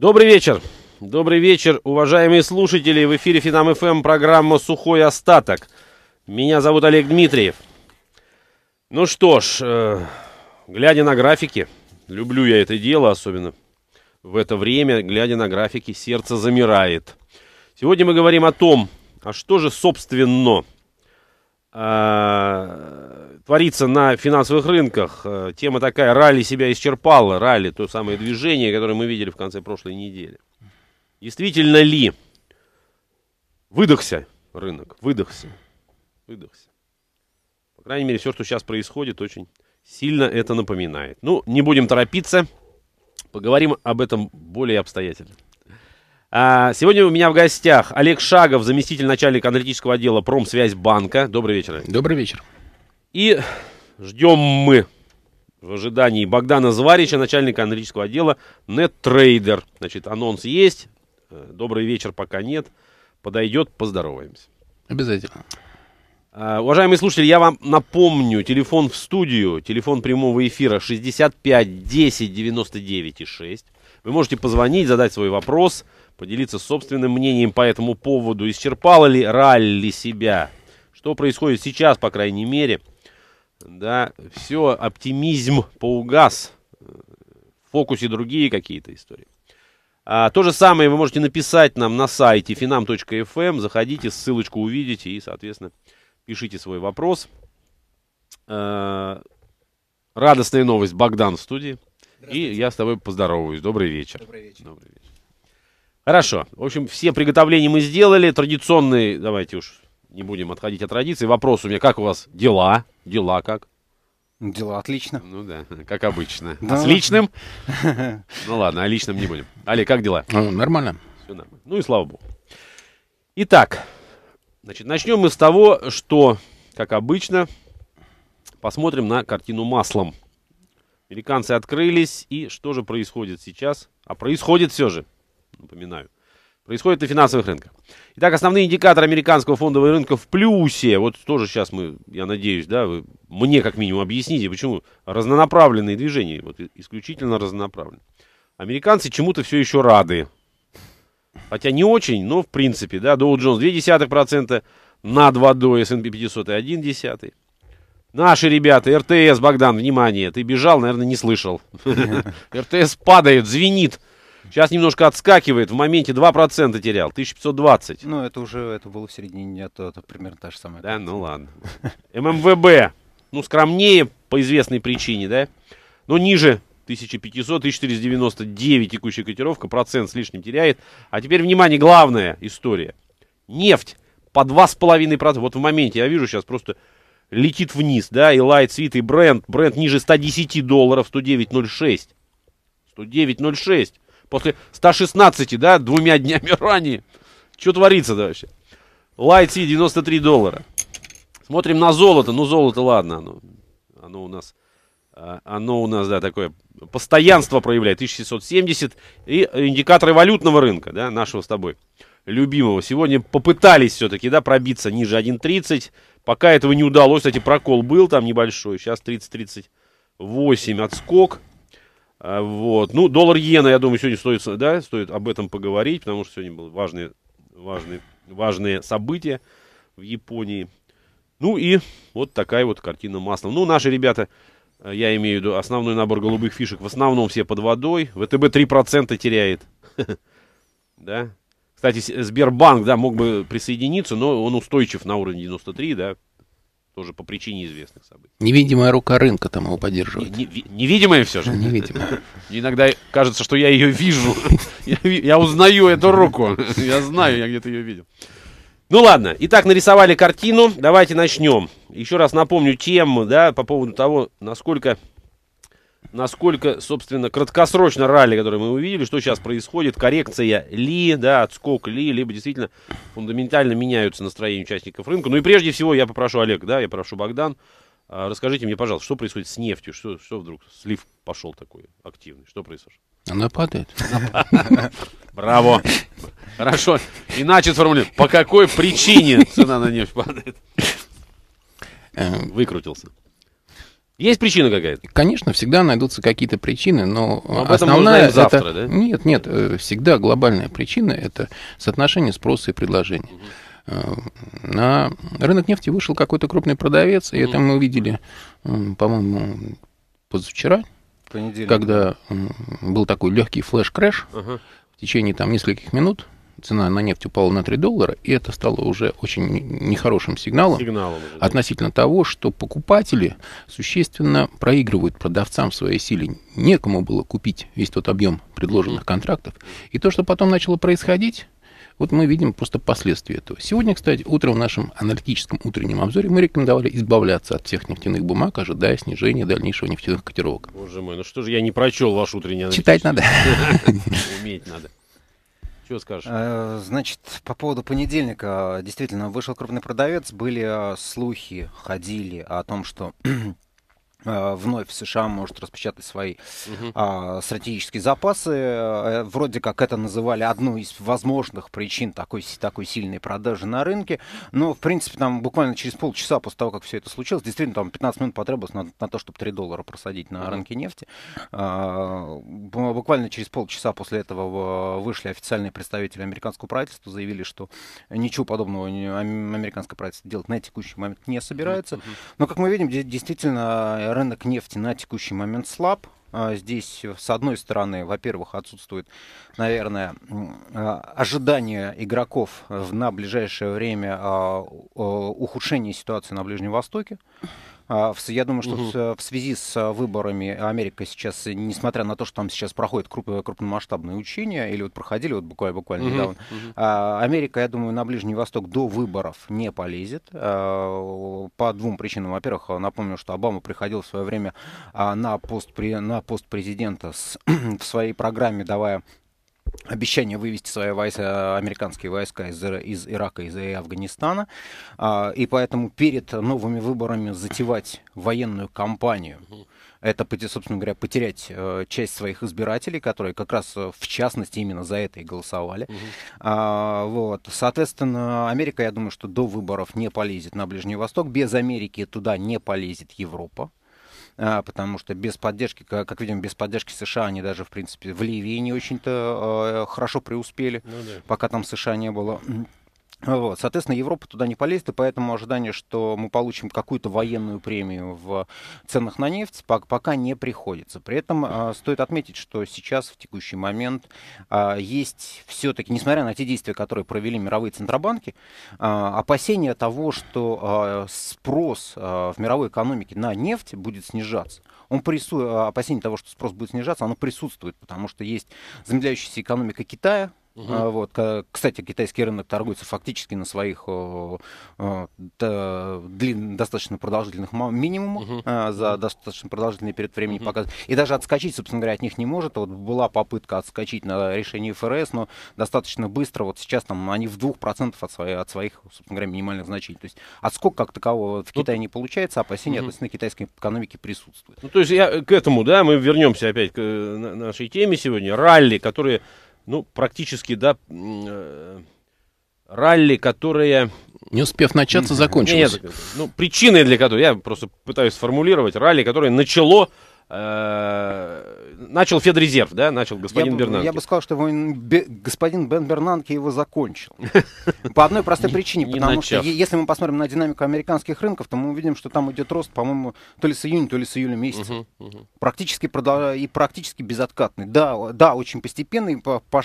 Добрый вечер. Добрый вечер, уважаемые слушатели. В эфире Финам ФМ программа «Сухой остаток». Меня зовут Олег Дмитриев. Ну что ж, э, глядя на графики, люблю я это дело особенно. В это время, глядя на графики, сердце замирает. Сегодня мы говорим о том, а что же, собственно, э, творится на финансовых рынках. Э, тема такая, ралли себя исчерпала, ралли, то самое движение, которое мы видели в конце прошлой недели. Действительно ли выдохся рынок, выдохся, выдохся. По крайней мере, все, что сейчас происходит, очень сильно это напоминает. Ну, не будем торопиться, поговорим об этом более обстоятельно. А, сегодня у меня в гостях Олег Шагов, заместитель начальника аналитического отдела Промсвязьбанка. Добрый вечер. Олег. Добрый вечер. И ждем мы в ожидании Богдана Зварича, начальника аналитического отдела NetTrader. Значит, анонс есть. Э, добрый вечер пока нет. Подойдет, поздороваемся. Обязательно. Э, уважаемые слушатели, я вам напомню, телефон в студию, телефон прямого эфира 65 10 99 и 6. Вы можете позвонить, задать свой вопрос, поделиться собственным мнением по этому поводу. Исчерпало ли ралли себя? Что происходит сейчас, по крайней мере? да, все, оптимизм поугас, в фокусе другие какие-то истории. А, то же самое вы можете написать нам на сайте finam.fm, эм. заходите, ссылочку увидите и, соответственно, пишите свой вопрос. А, радостная новость, Богдан в студии. И я с тобой поздороваюсь. Добрый вечер. Добрый вечер. Добрый вечер. Хорошо. В общем, все приготовления мы сделали. традиционные, давайте уж не будем отходить от традиции. Вопрос у меня, как у вас дела? Дела как? Дела отлично. Ну да, как обычно. Да. А с личным? Ну ладно, о личном не будем. Али, как дела? Ну, нормально. Все нормально. Ну и слава богу. Итак, значит, начнем мы с того, что, как обычно, посмотрим на картину маслом. Американцы открылись, и что же происходит сейчас? А происходит все же, напоминаю происходит на финансовых рынках. Итак, основные индикаторы американского фондового рынка в плюсе. Вот тоже сейчас мы, я надеюсь, да, вы мне как минимум объясните, почему разнонаправленные движения, вот исключительно разнонаправленные. Американцы чему-то все еще рады. Хотя не очень, но в принципе, да, Dow Jones 0,2% над водой, S&P 500 и 1,1%. Наши ребята, РТС, Богдан, внимание, ты бежал, наверное, не слышал. РТС падает, звенит. Сейчас немножко отскакивает, в моменте 2% терял, 1520. Ну, это уже, это было в середине, это, это примерно та же самая. Да, ну ладно. ММВБ, ну, скромнее по известной причине, да? Но ну, ниже 1500, 1499 текущая котировка, процент с лишним теряет. А теперь, внимание, главная история. Нефть по 2,5%. Вот в моменте, я вижу сейчас просто летит вниз, да, и Light Sweet, и бренд. Бренд ниже 110 долларов, 109,06. 109,06. После 116, да, двумя днями ранее. Что творится-то вообще? Лайти 93 доллара. Смотрим на золото. Ну, золото, ладно, оно, оно у нас... А, оно у нас, да, такое постоянство проявляет. 1770 и индикаторы валютного рынка, да, нашего с тобой любимого. Сегодня попытались все-таки, да, пробиться ниже 1.30. Пока этого не удалось. Кстати, прокол был там небольшой. Сейчас 30-38 отскок. А, вот. Ну, доллар иена, я думаю, сегодня стоит, да, стоит об этом поговорить, потому что сегодня были важные, важные, важные события в Японии. Ну и вот такая вот картина маслом. Ну, наши ребята, э, я имею в виду основной набор голубых фишек, в основном все под водой. ВТБ 3% теряет. Да. Кстати, Сбербанк, да, мог бы присоединиться, но он устойчив на уровне 93, да, тоже по причине известных событий. Невидимая рука рынка там его поддерживает. Не, не, невидимая все же? Невидимая. Иногда кажется, что я ее вижу. Я, я узнаю эту руку. Я знаю, я где-то ее видел. Ну ладно, итак, нарисовали картину. Давайте начнем. Еще раз напомню тему, да, по поводу того, насколько насколько, собственно, краткосрочно ралли, которое мы увидели, что сейчас происходит, коррекция ли, да, отскок ли, либо действительно фундаментально меняются настроения участников рынка. Ну и прежде всего я попрошу Олег, да, я попрошу Богдан, а, расскажите мне, пожалуйста, что происходит с нефтью, что, что вдруг слив пошел такой активный, что происходит? Она падает. Браво. Хорошо. Иначе сформулируем. По какой причине цена на нефть падает? Эм. Выкрутился. Есть причина какая-то? Конечно, всегда найдутся какие-то причины, но, но ну, об основная мы завтра, это... да? Нет, нет, э, всегда глобальная причина – это соотношение спроса и предложения. Угу. На рынок нефти вышел какой-то крупный продавец, и угу. это мы увидели, э, по-моему, позавчера, Понедельник. когда был такой легкий флеш-крэш угу. в течение там нескольких минут – цена на нефть упала на 3 доллара, и это стало уже очень нехорошим сигналом, сигналом уже, да. относительно того, что покупатели существенно проигрывают продавцам в своей силе. Некому было купить весь тот объем предложенных контрактов. И то, что потом начало происходить, вот мы видим просто последствия этого. Сегодня, кстати, утром в нашем аналитическом утреннем обзоре мы рекомендовали избавляться от всех нефтяных бумаг, ожидая снижения дальнейшего нефтяных котировок. Боже мой, ну что же я не прочел ваш утренний аналитический? Читать надо. Уметь надо. Что скажешь? Э, значит, по поводу понедельника. Э, действительно, вышел крупный продавец. Были э, слухи, ходили о том, что Э, вновь США может распечатать свои угу. а, стратегические запасы. Э, вроде как это называли одной из возможных причин такой, такой сильной продажи на рынке. Но, в принципе, там буквально через полчаса после того, как все это случилось, действительно, там 15 минут потребовалось на, на то, чтобы 3 доллара просадить на угу. рынке нефти. А, буквально через полчаса после этого э, вышли официальные представители американского правительства, заявили, что ничего подобного американское правительство делать на текущий момент не собирается. Угу. Но, как мы видим, действительно рынок нефти на текущий момент слаб. А, здесь, с одной стороны, во-первых, отсутствует, наверное, а, ожидание игроков в на ближайшее время а, ухудшения ситуации на Ближнем Востоке. А, я думаю, что угу. в связи с а, выборами Америка сейчас, э, несмотря на то, что там сейчас проходят круп- крупномасштабные учения, или вот проходили вот буквально, буквально угу. недавно, угу. Америка, я думаю, на Ближний Восток до выборов не полезет. По двум причинам. Во-первых, напомню, что Обама приходил в свое время на пост, на пост президента с, в своей программе, давая обещание вывести свои войска, э, американские войска из, из Ирака, из Афганистана, а, и поэтому перед новыми выборами затевать военную кампанию, это, собственно говоря, потерять э, часть своих избирателей, которые как раз э, в частности именно за это и голосовали. Угу. А, вот. Соответственно, Америка, я думаю, что до выборов не полезет на Ближний Восток. Без Америки туда не полезет Европа. А, потому что без поддержки, как видим, без поддержки США они даже, в принципе, в Ливии не очень-то а, хорошо преуспели, ну, да. пока там США не было. Вот. Соответственно, Европа туда не полезет, и поэтому ожидание, что мы получим какую-то военную премию в ценах на нефть, пока не приходится. При этом э, стоит отметить, что сейчас, в текущий момент, э, есть все-таки, несмотря на те действия, которые провели мировые центробанки, э, опасения того, что э, спрос э, в мировой экономике на нефть будет снижаться он прису... опасение того, что спрос будет снижаться, оно присутствует, потому что есть замедляющаяся экономика Китая, Угу. А, вот, кстати, китайский рынок торгуется фактически на своих длин, достаточно продолжительных минимумах угу. а, за достаточно продолжительный период времени угу. показывает. И даже отскочить, собственно говоря, от них не может. Вот была попытка отскочить на решение ФРС, но достаточно быстро. Вот сейчас там они в 2% от, своей, от своих, собственно говоря, минимальных значений. То есть отскок а как такового в ну Китае не получается, опасения угу. относительно китайской экономики присутствуют. Ну, то есть я э, к этому, да, мы вернемся опять к э, нашей теме сегодня. Ралли, которые ну, практически, да, э, ралли, которые... Не успев начаться, закончилось. Нет, ну, причины для которых я просто пытаюсь сформулировать, ралли, которое начало Э, начал Федрезерв, да, начал господин я Бернанке. я бы сказал, что его, бе, господин Бен Бернанке его закончил. По одной простой причине, потому что если мы посмотрим на динамику американских рынков, то мы увидим, что там идет рост, по-моему, то ли с июня, то ли с июля месяца. Практически и практически безоткатный. Да, да, очень постепенный, э,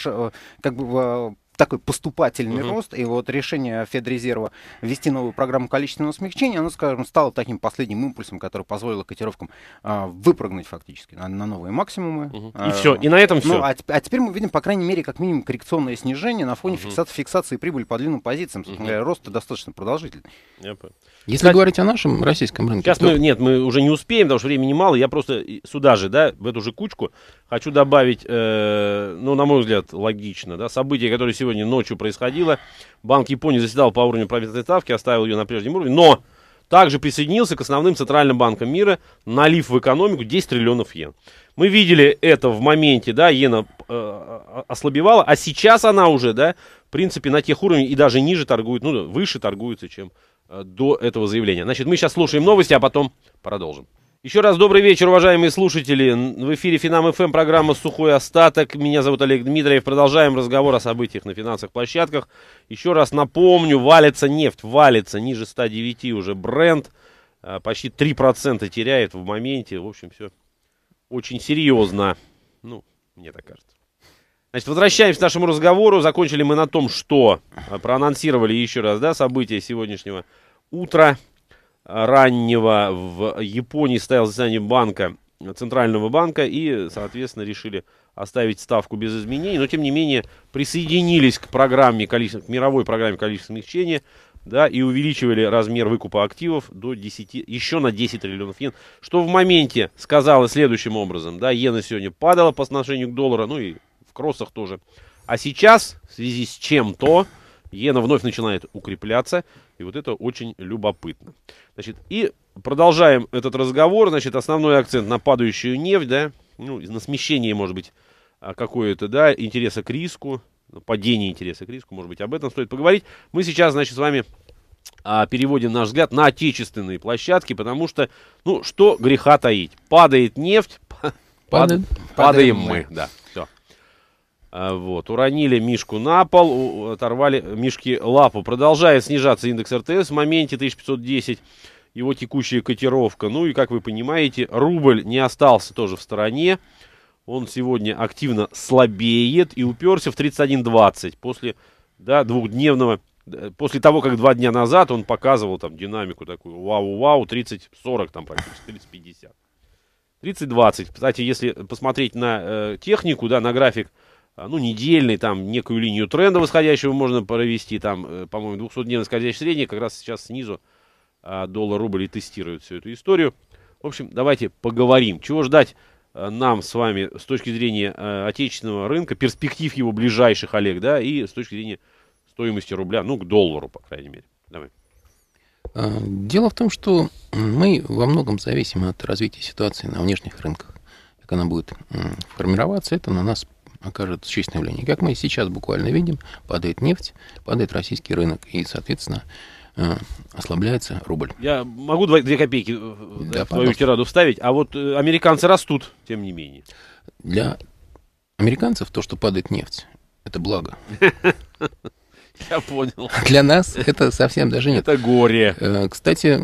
как бы э, такой поступательный угу. рост, и вот решение Федрезерва ввести новую программу количественного смягчения, оно, скажем, стало таким последним импульсом, который позволил котировкам а, выпрыгнуть фактически на, на новые максимумы. Угу. И а, все, и на этом все. Ну, а, а теперь мы видим, по крайней мере, как минимум коррекционное снижение на фоне угу. фиксации, фиксации прибыли по длинным позициям. Собственно угу. говоря, рост достаточно продолжительный. Я Если Кстати, говорить о нашем российском рынке. Сейчас то... мы, нет, мы уже не успеем, потому что времени мало. Я просто сюда же, да, в эту же кучку хочу добавить, э, ну, на мой взгляд, логично, да, события, которые сегодня сегодня ночью происходило. Банк Японии заседал по уровню правительственной ставки, оставил ее на прежнем уровне, но также присоединился к основным центральным банкам мира, налив в экономику 10 триллионов йен. Мы видели это в моменте, да, иена э, ослабевала, а сейчас она уже, да, в принципе, на тех уровнях и даже ниже торгует, ну, выше торгуется, чем э, до этого заявления. Значит, мы сейчас слушаем новости, а потом продолжим. Еще раз добрый вечер, уважаемые слушатели. В эфире Финам ФМ программа «Сухой остаток». Меня зовут Олег Дмитриев. Продолжаем разговор о событиях на финансовых площадках. Еще раз напомню, валится нефть, валится ниже 109 уже бренд. А, почти 3% теряет в моменте. В общем, все очень серьезно. Ну, мне так кажется. Значит, возвращаемся к нашему разговору. Закончили мы на том, что а, проанонсировали еще раз, да, события сегодняшнего утра раннего в Японии стоял заседание банка, Центрального банка, и, соответственно, решили оставить ставку без изменений, но, тем не менее, присоединились к программе количественных, к мировой программе количественного смягчения, да, и увеличивали размер выкупа активов до 10, еще на 10 триллионов йен, что в моменте сказало следующим образом, да, иена сегодня падала по отношению к доллару, ну и в кроссах тоже, а сейчас, в связи с чем-то, Иена вновь начинает укрепляться, и вот это очень любопытно. Значит, и продолжаем этот разговор. Значит, основной акцент на падающую нефть, да, ну, на смещение, может быть, а, какое-то, да, интереса к риску, падение интереса к риску, может быть, об этом стоит поговорить. Мы сейчас, значит, с вами а, переводим наш взгляд на отечественные площадки, потому что, ну, что греха таить? Падает нефть, падаем, падаем мы, мы да. А, вот. Уронили Мишку на пол, оторвали мишки лапу. Продолжает снижаться индекс РТС в моменте 1510, его текущая котировка. Ну и, как вы понимаете, рубль не остался тоже в стороне. Он сегодня активно слабеет и уперся в 31.20 после да, двухдневного, после того, как два дня назад он показывал там динамику такую, вау-вау, 30-40 там практически, 30-50. 30-20. Кстати, если посмотреть на э, технику, да, на график, а, ну, недельный, там, некую линию тренда восходящего можно провести, там, э, по-моему, 200-дневный восходящий средний, как раз сейчас снизу а, доллар-рубль и тестирует всю эту историю. В общем, давайте поговорим, чего ждать э, нам с вами с точки зрения э, отечественного рынка, перспектив его ближайших, Олег, да, и с точки зрения стоимости рубля, ну, к доллару, по крайней мере. Давай. А, дело в том, что мы во многом зависим от развития ситуации на внешних рынках. Как она будет формироваться, это на нас окажет существенное влияние. Как мы сейчас буквально видим, падает нефть, падает российский рынок, и, соответственно, э, ослабляется рубль. Я могу два, две копейки э, да, в твою тираду вставить, а вот э, американцы растут, тем не менее. Для американцев то, что падает нефть, это благо. Я понял. А для нас это совсем даже нет. Это горе. Кстати,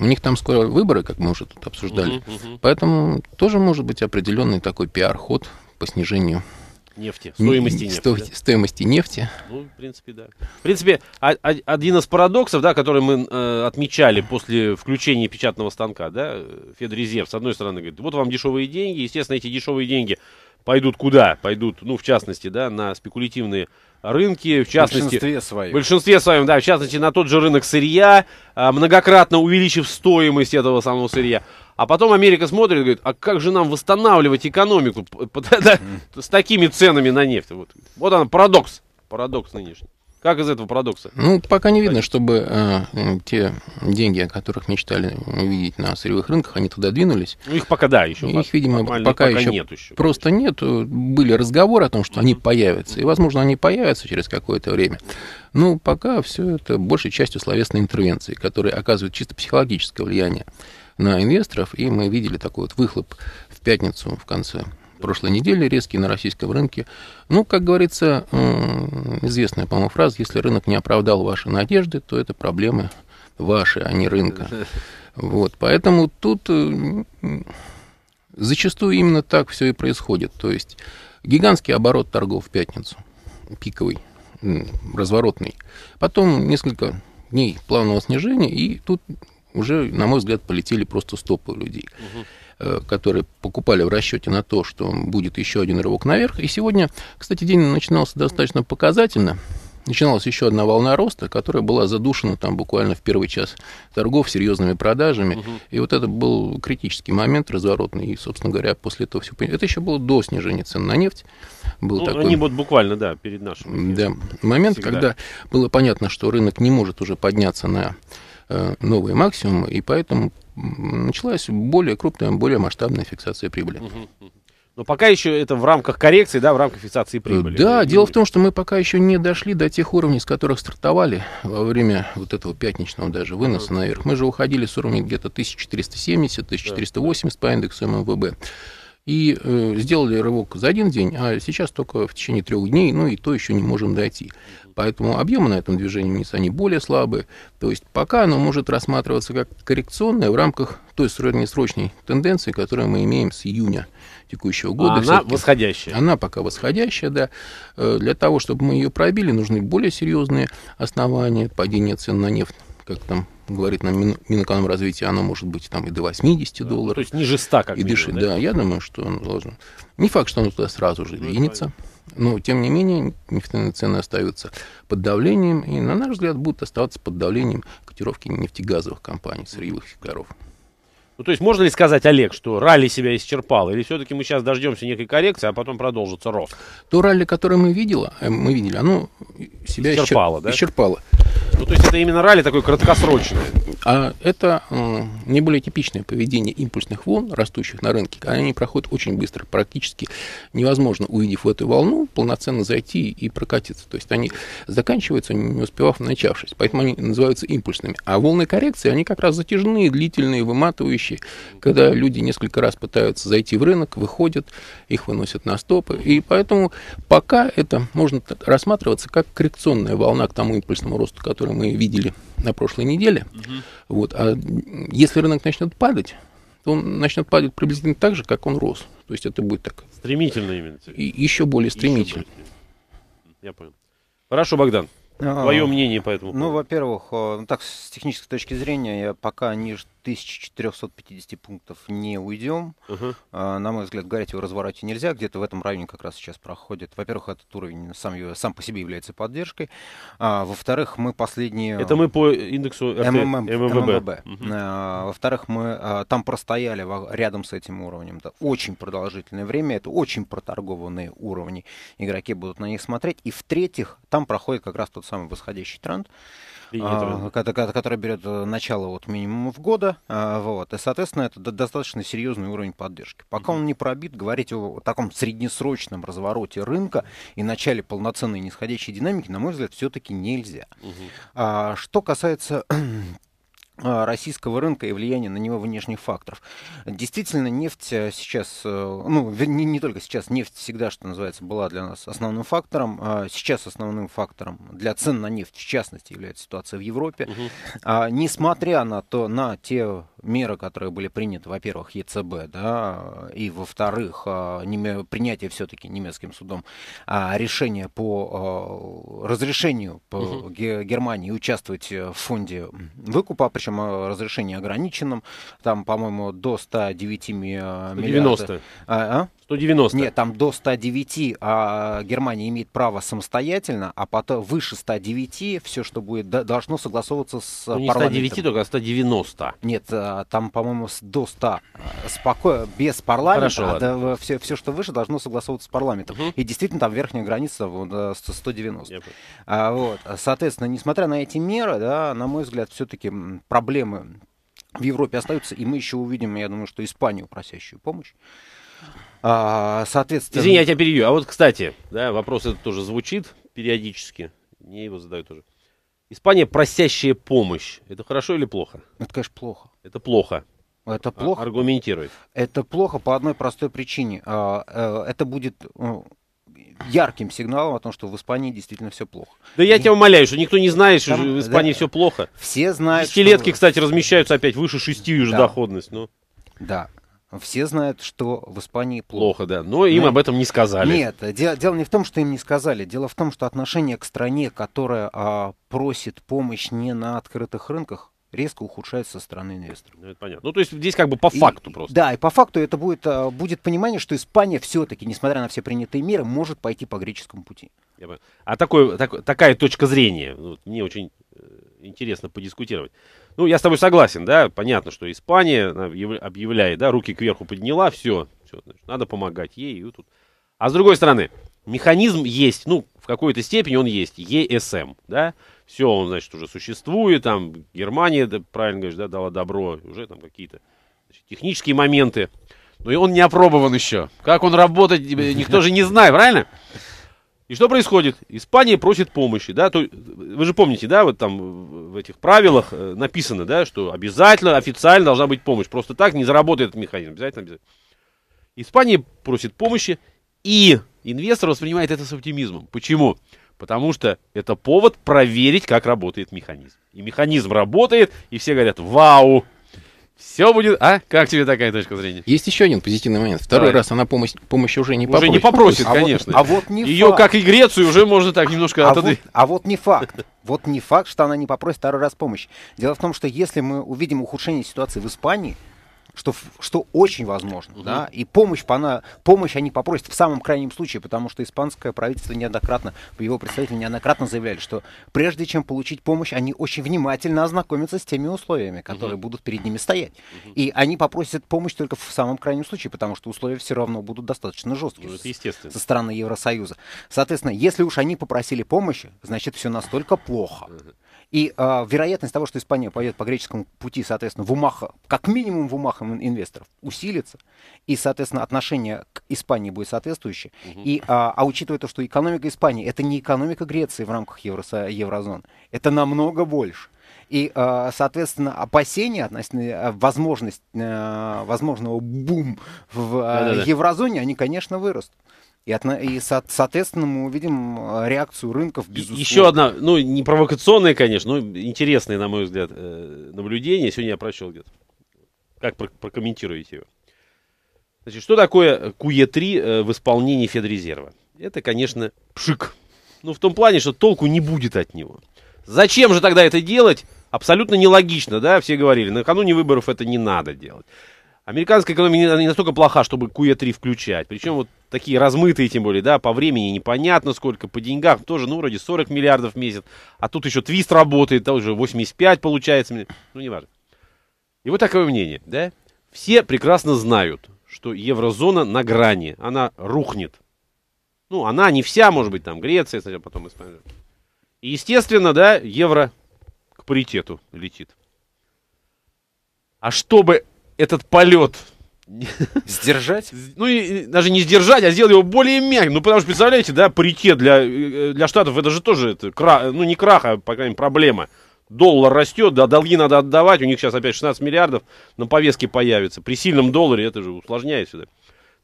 у них там скоро выборы, как мы уже тут обсуждали. Угу, угу. Поэтому тоже может быть определенный такой пиар-ход по снижению Нефти, стоимости нефти. Сто, да? Стоимости нефти. Ну, в принципе, да. В принципе, а, а, один из парадоксов, да, который мы э, отмечали после включения печатного станка, да, Федрезерв, с одной стороны, говорит, вот вам дешевые деньги, естественно, эти дешевые деньги пойдут куда? Пойдут, ну, в частности, да, на спекулятивные рынки, в частности... В большинстве своем. В большинстве своем, да, в частности, на тот же рынок сырья, а, многократно увеличив стоимость этого самого сырья. А потом Америка смотрит и говорит, а как же нам восстанавливать экономику с такими ценами на нефть? Вот, вот она парадокс. Парадокс нынешний. Как из этого парадокса? Ну, пока не видно, чтобы э, те деньги, о которых мечтали увидеть на сырьевых рынках, они туда двинулись. Ну, их пока, да, еще. Их, видимо, пока, пока еще нет еще. Просто нет. Были разговоры о том, что они появятся. И, возможно, они появятся через какое-то время. Ну пока все это большей частью словесные интервенции, которые оказывают чисто психологическое влияние на инвесторов, и мы видели такой вот выхлоп в пятницу в конце прошлой недели, резкий на российском рынке. Ну, как говорится, известная, по-моему, фраза, если рынок не оправдал ваши надежды, то это проблемы ваши, а не рынка. Вот, поэтому тут э, зачастую именно так все и происходит. То есть гигантский оборот торгов в пятницу, пиковый, разворотный. Потом несколько дней плавного снижения, и тут уже, на мой взгляд, полетели просто стопы людей, угу. которые покупали в расчете на то, что будет еще один рывок наверх. И сегодня, кстати, день начинался достаточно показательно. Начиналась еще одна волна роста, которая была задушена там буквально в первый час торгов серьезными продажами. Угу. И вот это был критический момент разворотный. И, собственно говоря, после этого все Это еще было до снижения цен на нефть. Был ну, такой... Они вот буквально, да, перед нашим. Эфиром. Да. Момент, Всегда. когда было понятно, что рынок не может уже подняться на Э, новые максимумы, и поэтому началась более крупная, более масштабная фиксация прибыли. Но пока еще это в рамках коррекции, да, в рамках фиксации э, прибыли. Да, дело в том, что мы пока еще не дошли до тех уровней, с которых стартовали во время вот этого пятничного даже выноса наверх. Мы же уходили с уровня где-то 1470-1480 по индексу МВБ и э, сделали рывок за один день, а сейчас только в течение трех дней, ну и то еще не можем дойти. Поэтому объемы на этом движении вниз, они более слабые. То есть пока оно может рассматриваться как коррекционное в рамках той среднесрочной тенденции, которую мы имеем с июня текущего года. А она восходящая. Она пока восходящая, да. Э, для того, чтобы мы ее пробили, нужны более серьезные основания падения цен на нефть, как там говорит нам Мин, Минэкономразвитие, оно может быть там и до 80 да, долларов. То есть ниже 100 как и минимум, дыши, да? да, я думаю, что оно должно. Не факт, что оно туда сразу же ну, двинется, но, тем не менее, нефтяные цены остаются под давлением, и, на наш взгляд, будут оставаться под давлением котировки нефтегазовых компаний, сырьевых секторов. Ну, то есть можно ли сказать, Олег, что ралли себя исчерпало, или все-таки мы сейчас дождемся некой коррекции, а потом продолжится рост? То ралли, которое мы, видела, э, мы видели, оно себя исчерпало. Исчерп... Да? исчерпало. Ну, то есть это именно ралли такое краткосрочное? А это э, более типичное поведение импульсных волн, растущих на рынке. Они проходят очень быстро, практически невозможно, увидев эту волну, полноценно зайти и прокатиться. То есть они заканчиваются, не успевав начавшись. Поэтому они называются импульсными. А волны коррекции, они как раз затяжные, длительные, выматывающие, когда люди несколько раз пытаются зайти в рынок, выходят, их выносят на стопы. И поэтому пока это можно рассматриваться как коррекционная волна к тому импульсному росту, который которые мы видели на прошлой неделе. Угу. Вот, а если рынок начнет падать, то он начнет падать приблизительно так же, как он рос. То есть это будет так. Стремительно именно. И, еще более стремительно. Я понял. Хорошо, Богдан. А, Твое мнение по этому ну, поводу? Э, ну, во-первых, так, с технической точки зрения, я пока не, 1450 пунктов не уйдем. Угу. А, на мой взгляд, горять его разворачивать нельзя. Где-то в этом районе как раз сейчас проходит. Во-первых, этот уровень сам, сам по себе является поддержкой. А, во-вторых, мы последние... Это мы по индексу РТ... ММВБ. А, во-вторых, мы а, там простояли рядом с этим уровнем. Это очень продолжительное время. Это очень проторгованные уровни. Игроки будут на них смотреть. И в-третьих, там проходит как раз тот самый восходящий тренд, а, который, который берет э, начало от минимумов года а, вот. И, соответственно, это достаточно серьезный уровень поддержки. Пока он не пробит, говорить о таком среднесрочном развороте рынка и начале полноценной нисходящей динамики, на мой взгляд, все-таки нельзя. Угу. Что касается а, российского рынка и влияние на него внешних факторов. Действительно, нефть э, сейчас, э, ну, не, не только сейчас, нефть всегда, что называется, была для нас основным фактором. А сейчас основным фактором для цен на нефть, в частности, является ситуация в Европе. Угу. А, несмотря на то, на те меры, которые были приняты, во-первых, ЕЦБ, да, и, во-вторых, а, неме, принятие все-таки немецким судом решения по разрешению по угу. Германии участвовать э, в фонде выкупа, причем общем э, разрешении ограниченном, там, по-моему, до 109 э, миллиардов. А, а? 190. Нет, там до 109 а Германия имеет право самостоятельно, а потом выше 109 все, что будет, должно согласовываться с ну, не парламентом. 109 только, 190. Нет, э, там, по-моему, до 100 споко... без парламента. Хорошо, а, да, все, все, что выше, должно согласовываться с парламентом. Угу. И действительно, там верхняя граница 190. А, вот. Соответственно, несмотря на эти меры, да, на мой взгляд, все-таки прав проблемы в Европе остаются, и мы еще увидим, я думаю, что Испанию, просящую помощь. А, соответственно... Извини, я тебя перебью. А вот, кстати, да, вопрос этот тоже звучит периодически. Мне его задают тоже. Испания просящая помощь. Это хорошо или плохо? Это, конечно, плохо. Это плохо. Это плохо. А, аргументирует. Это плохо по одной простой причине. А, э, это будет э, ярким сигналом о том, что в Испании действительно все плохо. Да и... я тебя умоляю, что никто не знает, что в Испании да, все плохо. Все знают. Десятилетки, что... кстати, размещаются опять выше шести уже да. доходность. но. Ну. Да, все знают, что в Испании плохо. Плохо, да. Но им Но... об этом не сказали. Нет, дело, дело не в том, что им не сказали. Дело в том, что отношение к стране, которая а, просит помощь не на открытых рынках, резко ухудшаются со стороны инвесторов. Ну, это понятно. Ну, то есть здесь как бы по и, факту просто. Да, и по факту это будет, э, будет понимание, что Испания все-таки, несмотря на все принятые меры, может пойти по греческому пути. А такой, так, такая точка зрения, ну, вот, мне очень э, интересно подискутировать. Ну, я с тобой согласен, да, понятно, что Испания объявляет, да, руки кверху подняла, все, все значит, надо помогать ей. И тут. А с другой стороны, механизм есть, ну, в какой-то степени он есть, ЕСМ, да, все, он, значит, уже существует, там Германия, да, правильно говоришь, да, дала добро, уже там какие-то значит, технические моменты. Но и он не опробован еще. Как он работает, э, никто же не знает, правильно? И что происходит? Испания просит помощи, да? То, вы же помните, да, вот там в этих правилах э, написано, да, что обязательно, официально должна быть помощь. Просто так не заработает этот механизм. Обязательно, обязательно. Испания просит помощи, и инвестор воспринимает это с оптимизмом. Почему? Почему? Потому что это повод проверить, как работает механизм. И механизм работает, и все говорят, вау, все будет... А? Как тебе такая точка зрения? Есть еще один позитивный момент. Второй Давай. раз она помощь, помощь уже не уже попросит. Уже не попросит, а Вот, а вот не Ее, как и Грецию, уже можно так немножко а отоды... вот, а вот не факт. Вот не факт, что она не попросит второй раз помощь. Дело в том, что если мы увидим ухудшение ситуации в Испании, что, что очень возможно, угу. да, и помощь, она, помощь они попросят в самом крайнем случае, потому что испанское правительство неоднократно, его представители неоднократно заявляли, что прежде чем получить помощь, они очень внимательно ознакомятся с теми условиями, которые угу. будут перед ними стоять. Угу. И они попросят помощь только в самом крайнем случае, потому что условия все равно будут достаточно жесткие ну, это естественно. со стороны Евросоюза. Соответственно, если уж они попросили помощи, значит все настолько плохо. Угу и э, вероятность того, что Испания пойдет по греческому пути, соответственно, в умах, как минимум в умах инвесторов, усилится. И, соответственно, отношение к Испании будет соответствующее. Угу. И, э, а учитывая то, что экономика Испании это не экономика Греции в рамках евро, еврозоны, это намного больше. И, а, соответственно, опасения относительно э, возможность, э, возможного бум в э, Да-да-да. еврозоне, они, конечно, вырастут. И, отно... и соответственно, мы увидим э, реакцию рынков, безусловно. Еще одна, ну, не провокационная, конечно, но интересное, на мой взгляд, э, наблюдение. Сегодня я прочел где-то. Как прокомментируете его? Значит, что такое КУЕ-3 э, в исполнении Федрезерва? Это, конечно, пшик. Ну, в том плане, что толку не будет от него. Зачем же тогда это делать? Абсолютно нелогично, да, все говорили, накануне выборов это не надо делать. Американская экономика не настолько плоха, чтобы QE3 включать. Причем вот такие размытые, тем более, да, по времени непонятно сколько, по деньгам тоже, ну, вроде 40 миллиардов в месяц. А тут еще твист работает, да, уже 85 получается. Ну, неважно. И вот такое мнение, да. Все прекрасно знают, что еврозона на грани, она рухнет. Ну, она не вся, может быть, там Греция, сначала потом Испания. И, естественно, да, евро к паритету летит. А чтобы этот полет Сдержать? Ну, и, даже не сдержать, а сделать его более мягким. Ну, потому что, представляете, да, паритет для, э, э, для Штатов, это же тоже, это, крах, ну, не крах, а, по крайней мере, проблема. Доллар растет, да, долги надо отдавать, у них сейчас опять 16 миллиардов на повестке появится. При сильном долларе это же усложняет сюда.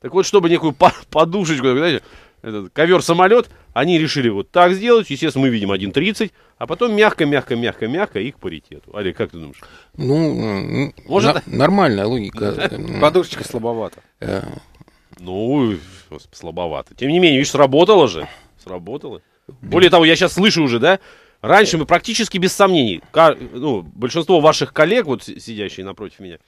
Так вот, чтобы некую подушечку, знаете, этот ковер-самолет, они решили вот так сделать. Естественно, мы видим 1.30, а потом мягко-мягко-мягко-мягко и к паритету. Али, как ты думаешь? Ну, Может... на- нормальная логика. Подушечка слабовата. Э. Ну, слабовато. Тем не менее, видишь, сработало же. Сработало. Более того, я сейчас слышу уже, да? Раньше мы практически без сомнений, ну, большинство ваших коллег, вот сидящие напротив меня,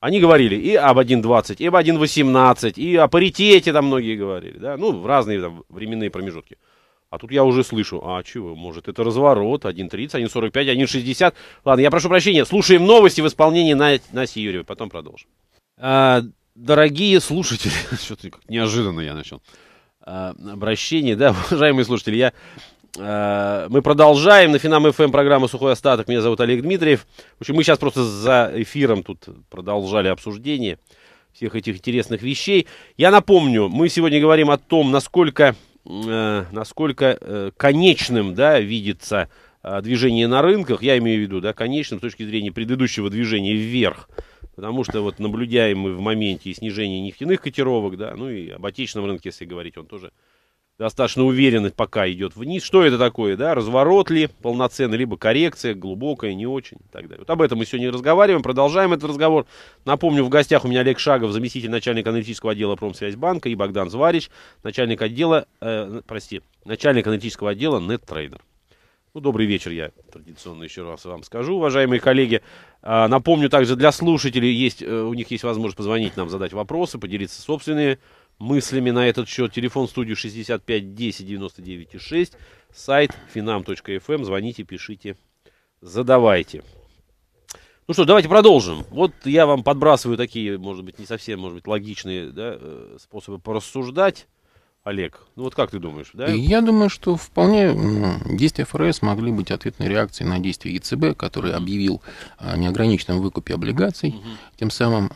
они говорили и об 1.20, и об 1.18, и о паритете там многие говорили, да, ну, в разные там, временные промежутки. А тут я уже слышу, а чего, может, это разворот, 1.30, 1.45, 1.60. Ладно, я прошу прощения, слушаем новости в исполнении на, Наси Юрьевой, потом продолжим. А, дорогие слушатели, что-то неожиданно я начал. А, обращение, да, уважаемые слушатели, я Э, мы продолжаем на Финам ФМ эм программа «Сухой остаток». Меня зовут Олег Дмитриев. В общем, мы сейчас просто за эфиром тут продолжали обсуждение всех этих интересных вещей. Я напомню, мы сегодня говорим о том, насколько, э, насколько э, конечным да, видится движение на рынках. Я имею в виду да, конечным с точки зрения предыдущего движения вверх. Потому что вот наблюдаем мы в моменте и снижение нефтяных котировок, да, ну и об отечественном рынке, если говорить, он тоже достаточно уверенно пока идет вниз. Что это такое, да? Разворот ли полноценный, либо коррекция глубокая, не очень и так далее. Вот об этом мы сегодня разговариваем, продолжаем этот разговор. Напомню, в гостях у меня Олег Шагов, заместитель начальника аналитического отдела Промсвязьбанка и Богдан Зварич, начальник отдела, э, прости, начальник аналитического отдела NetTrader. Ну, добрый вечер, я традиционно еще раз вам скажу, уважаемые коллеги. А, напомню также, для слушателей есть, э, у них есть возможность позвонить нам, задать вопросы, поделиться собственными мыслями на этот счет. Телефон студии 65 10 99 6. Сайт finam.fm. Эм. Звоните, пишите, задавайте. Ну что, давайте продолжим. Вот я вам подбрасываю такие, может быть, не совсем, может быть, логичные да, э, способы порассуждать. Олег, ну вот как ты думаешь, да? Я думаю, что вполне действия ФРС могли быть ответной реакцией на действия ЕЦБ, который объявил о неограниченном выкупе облигаций, тем самым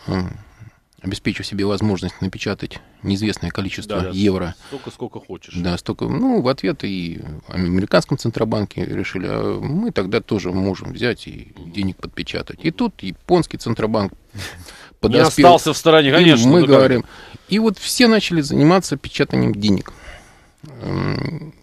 обеспечив себе возможность напечатать неизвестное количество да, да, евро. Столько, сколько хочешь. Да, столько. Ну, в ответ и американском Центробанке решили, а мы тогда тоже можем взять и денег подпечатать. И тут японский Центробанк подоспел. Не остался в стороне, конечно. И мы ну говорим. И вот все начали заниматься печатанием денег. Эм,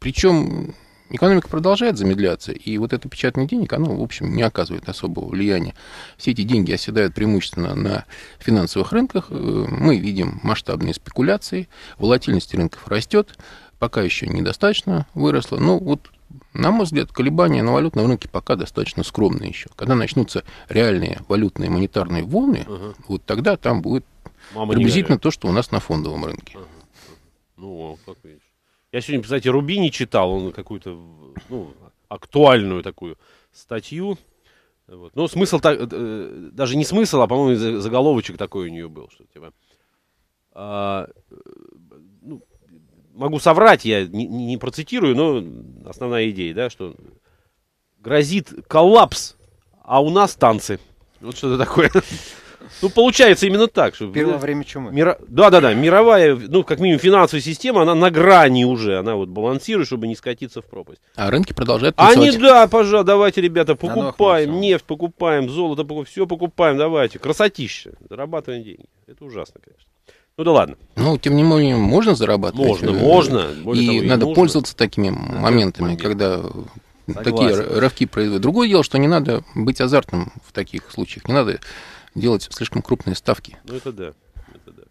причем Экономика продолжает замедляться, и вот это печатание денег, оно, в общем, не оказывает особого влияния. Все эти деньги оседают преимущественно на финансовых рынках. Э, мы видим масштабные спекуляции, волатильность рынков растет, пока еще недостаточно выросла. Но ну, вот на мой взгляд, колебания на валютном рынке пока достаточно скромные еще. Когда начнутся реальные валютные монетарные волны, uh вот тогда там будет Мама приблизительно то, что у нас на фондовом рынке. uh Ну, а как видишь. Я сегодня, кстати, Рубини читал, он какую-то ну, актуальную такую статью. Вот. Ну, смысл, так, э, э, даже не смысл, а, по-моему, заголовочек такой у нее был, что типа... А, ну, могу соврать, я не, не процитирую, но основная идея, да, что грозит коллапс, а у нас танцы. Вот что-то такое. Ну, получается именно так. Что, Первое время чумы. Мира... Да, да, да. Мировая, ну, как минимум, финансовая система, она на грани уже. Она вот балансирует, чтобы не скатиться в пропасть. А рынки продолжают а танцевать. Они, да, пожалуйста, давайте, ребята, покупаем нефть, покупаем золото, покупаем, все покупаем, давайте. Красотища. Зарабатываем деньги. Это ужасно, конечно. Ну да ладно. Ну, тем не менее, можно зарабатывать. Можно, э, можно. и того, надо и пользоваться такими да, моментами, момент. когда Согласен. такие рывки производят. Другое дело, что не надо быть азартным в таких случаях. Не надо делать слишком крупные ставки. Ну это да, это да.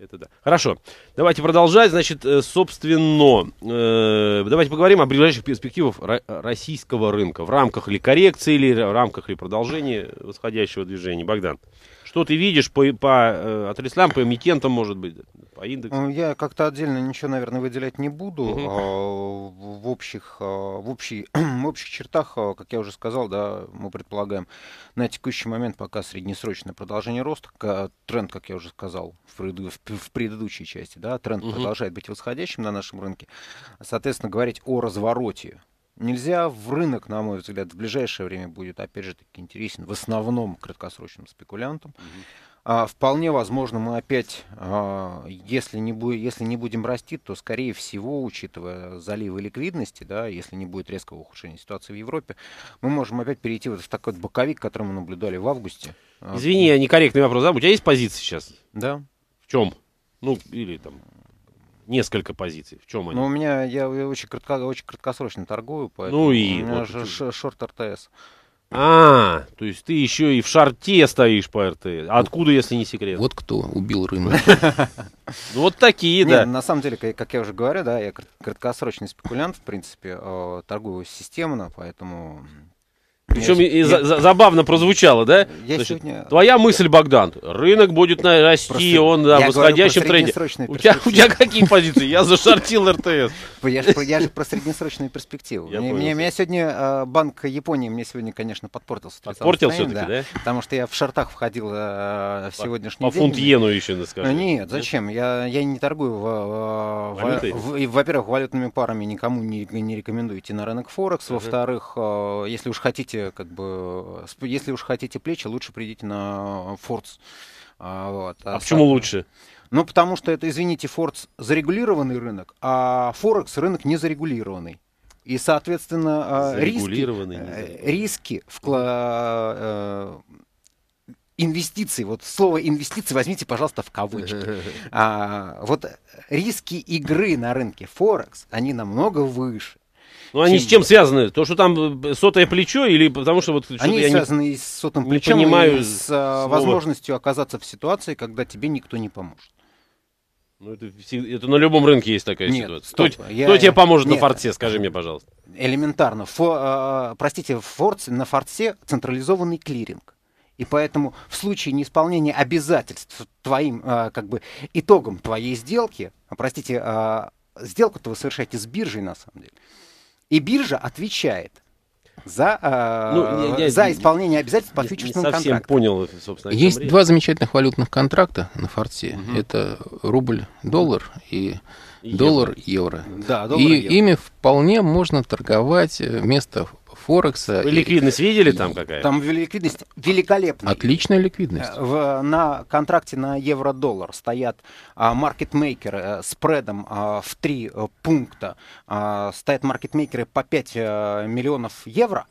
Это да. Хорошо. Давайте продолжать. Значит, э, собственно, э, давайте поговорим о ближайших перспективах российского рынка. В рамках ли коррекции, или в рамках ли продолжения восходящего движения. Богдан. Что ты видишь по, по э, отраслям, по эмитентам, может быть, по индексам? Я как-то отдельно ничего, наверное, выделять не буду. Угу. В, общих, а, в, общий, в общих чертах, а, как я уже сказал, да, мы предполагаем на текущий момент пока среднесрочное продолжение роста. Тренд, как я уже сказал, в, преду, в предыдущей части, да, тренд угу. продолжает быть восходящим на нашем рынке. Соответственно, говорить о развороте Нельзя в рынок, на мой взгляд, в ближайшее время будет, опять же, таки интересен в основном краткосрочным спекулянтам. А, вполне возможно, мы опять, а, если, не бу- если не будем расти, то, скорее всего, учитывая заливы ликвидности, да, если не будет резкого ухудшения ситуации в Европе, мы можем опять перейти вот в такой боковик, который мы наблюдали в августе. Извини, я некорректный вопрос задам. У тебя есть позиция сейчас? Да. В чем? Ну, или там несколько позиций. В чем они? Ну, у меня, я, я очень, кратко, очень краткосрочно торгую, поэтому ну и, у меня вот же ш, шорт РТС. А, то есть ты еще и в шарте стоишь по РТС. А откуда, если не секрет? Вот кто убил рынок. Ну, вот такие, да. На самом деле, как я уже говорю, да, я краткосрочный спекулянт, в принципе, э, торгую системно, поэтому причем и я, за, забавно прозвучало, да? Я Значит, сегодня... Твоя мысль, Богдан, рынок будет расти, просто, он да, в восходящем тренде. У тебя, у тебя какие позиции? Я зашортил РТС. Я же, я же про среднесрочную перспективу. Мне, меня, меня сегодня э, Банк Японии мне сегодня, конечно, подпортился. Подпортил все-таки, да, да? Потому что я в шартах входил э, в сегодняшний по, день. По фунт иену еще, да, скажем. Ну, нет, зачем? Я, я не торгую. Э, во-первых, валютными парами никому не, не рекомендую идти на рынок Форекс. Во-вторых, э, если уж хотите как бы, э, если уж хотите плечи, лучше придите на э, Фордс. А, вот. А, а почему лучше? Ну, потому что это, извините, Фордс зарегулированный рынок, а Форекс рынок незарегулированный. И, соответственно, э, риски, риски вкла инвестиции, вот слово инвестиции возьмите, пожалуйста, в кавычки. А, вот риски игры на рынке Форекс, они намного выше. Ну, они с чем связаны? То, что там э, сотое плечо или потому что вот... Они я связаны не... и с сотым плечом, не понимаю и с э, слова. возможностью оказаться в ситуации, когда тебе никто не поможет. Ну, это, это на любом рынке есть такая нет, ситуация. Стоп, кто, я, кто тебе поможет нет, на форте, скажи э, мне, пожалуйста. Элементарно. Фо, э, простите, форте, на форте централизованный клиринг. И поэтому в случае неисполнения обязательств твоим, э, как бы, итогом твоей сделки, простите, э, сделку-то вы совершаете с биржей, на самом деле, и биржа отвечает за, э, ну, я, я, за исполнение обязательств по фьючерсному контрактам. совсем понял, собственно. Есть речь. два замечательных валютных контракта на форте. Угу. Это рубль-доллар и доллар-евро. Да, доллар, и евро. ими вполне можно торговать э, вместо Форекса. Вы ликвидность и, видели там какая? Там ликвидность великолепная. Отличная ликвидность. Э, в, на контракте на евро-доллар стоят а, маркетмейкеры а, спредом а, в 3 а, э, пункта. А, стоят маркетмейкеры по 5 а, миллионов евро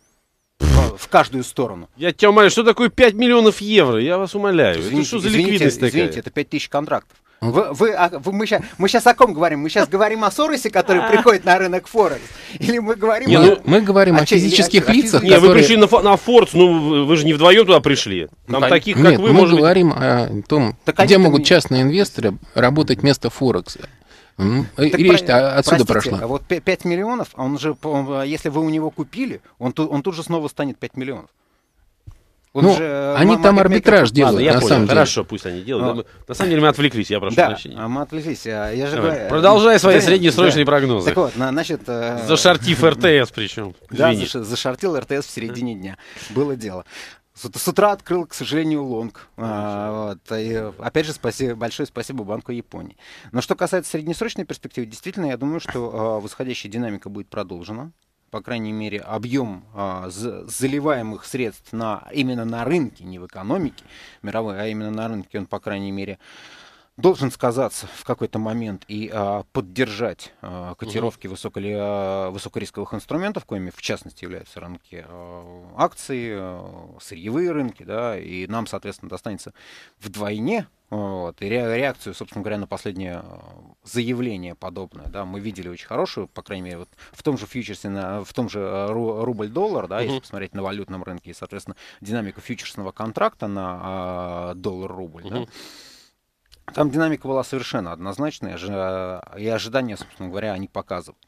в каждую сторону. Я тебя умоляю, что такое 5 миллионов евро? Я вас умоляю. Извините, это что за извините, ликвидность такая? Извините, это 5 тысяч контрактов. Вы, вы, а, вы, мы, сейчас, мы сейчас о ком говорим? Мы сейчас говорим о Соросе, который а. приходит на рынок Форекс? Или мы говорим не, о... Ну, мы говорим о, о физических о, лицах, о, которые... вы пришли на, на Форекс, ну вы же не вдвоем туда пришли. Там Пон... таких, как Нет, вы, мы может говорим быть... о том, так где могут не... частные инвесторы работать вместо Форекса. Mm. Э, Речь про... отсюда простите, прошла. А вот 5 миллионов, он же, если вы у него купили, он, он тут же снова станет 5 миллионов. Он ну, же, э, они там арбитраж мейкер. делают, Ладно, я на понял, самом деле. Хорошо, пусть они делают. Но... Ну. На самом деле мы отвлеклись, я прошу да, прощения. Да, мы отвлеклись. Я же говорю, э, Продолжай свои да, среднесрочные да. прогнозы. Так вот, значит... Э... Зашортив РТС причем. Да, зашортил РТС в середине дня. Было дело. С утра открыл, к сожалению, лонг. А, вот. И, опять же, спасибо, большое спасибо Банку Японии. Но что касается среднесрочной перспективы, действительно, я думаю, что а, восходящая динамика будет продолжена по крайней мере, объем а, заливаемых средств на, именно на рынке, не в экономике мировой, а именно на рынке, он, по крайней мере, должен сказаться в какой-то момент и а, поддержать а, котировки угу. высоколи, а, высокорисковых инструментов, коими в частности являются рынки а, акций, а, сырьевые рынки, да, и нам, соответственно, достанется вдвойне вот. И реакцию, собственно говоря, на последнее э, заявление подобное, да, мы видели очень хорошую, по крайней мере, вот в том же фьючерсе, на, в том же э, рубль-доллар, да, угу. если посмотреть на валютном рынке и, соответственно, динамику фьючерсного контракта на э, доллар-рубль, угу. да, там динамика была совершенно однозначная, э, и ожидания, собственно говоря, они показывают.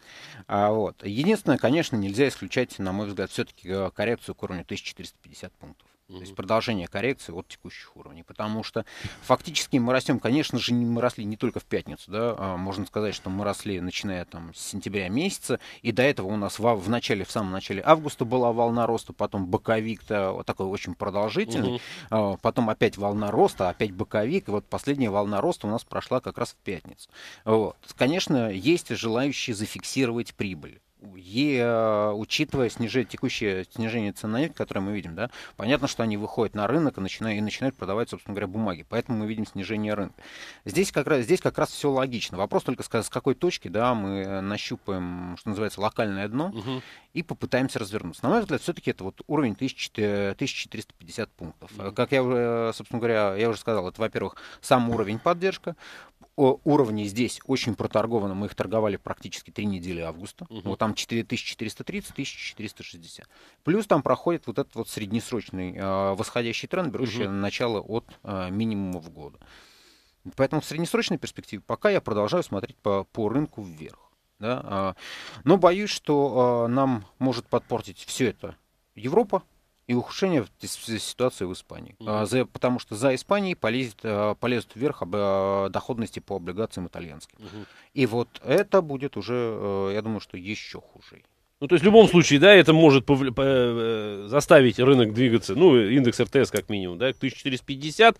А вот. Единственное, конечно, нельзя исключать, на мой взгляд, все-таки коррекцию к уровню 1450 пунктов. То есть продолжение коррекции от текущих уровней. Потому что фактически мы растем, конечно же, мы росли не только в пятницу, да, а можно сказать, что мы росли, начиная там с сентября месяца, и до этого у нас в, в начале, в самом начале августа была волна роста, потом боковик-то такой очень продолжительный, угу. потом опять волна роста, опять боковик, и вот последняя волна роста у нас прошла как раз в пятницу. Вот. Конечно, есть желающие зафиксировать прибыль и э, учитывая снижение, текущее снижение цен на нефть, которое мы видим, да, понятно, что они выходят на рынок и начинают, и начинают продавать, собственно говоря, бумаги. Поэтому мы видим снижение рынка. Здесь как раз, здесь как раз все логично. Вопрос только с какой точки да, мы э, нащупаем, что называется, локальное дно угу. и попытаемся развернуться. На мой взгляд, все-таки это вот уровень 1450 э, пунктов. Угу. Как я, собственно говоря, я уже сказал, это, во-первых, сам уровень поддержка уровни здесь очень проторгованы. Мы их торговали практически три недели августа. Угу. Вот там 4430, 1460. Плюс там проходит вот этот вот среднесрочный э, восходящий тренд, берущий угу. начало от э, минимума в году. Поэтому в среднесрочной перспективе пока я продолжаю смотреть по, по рынку вверх. Да? А. Но боюсь, что э, нам может подпортить все это Европа, и ухудшение ситуации в Испании. А, за, потому что за Испанией полезет, а, полезет вверх об, а, доходности по облигациям итальянским. mm И вот это будет уже, э, я думаю, что еще хуже. Ну, то есть в любом случае, да, это может повли- по- э, заставить рынок двигаться, ну, индекс РТС как минимум, да, к 1450,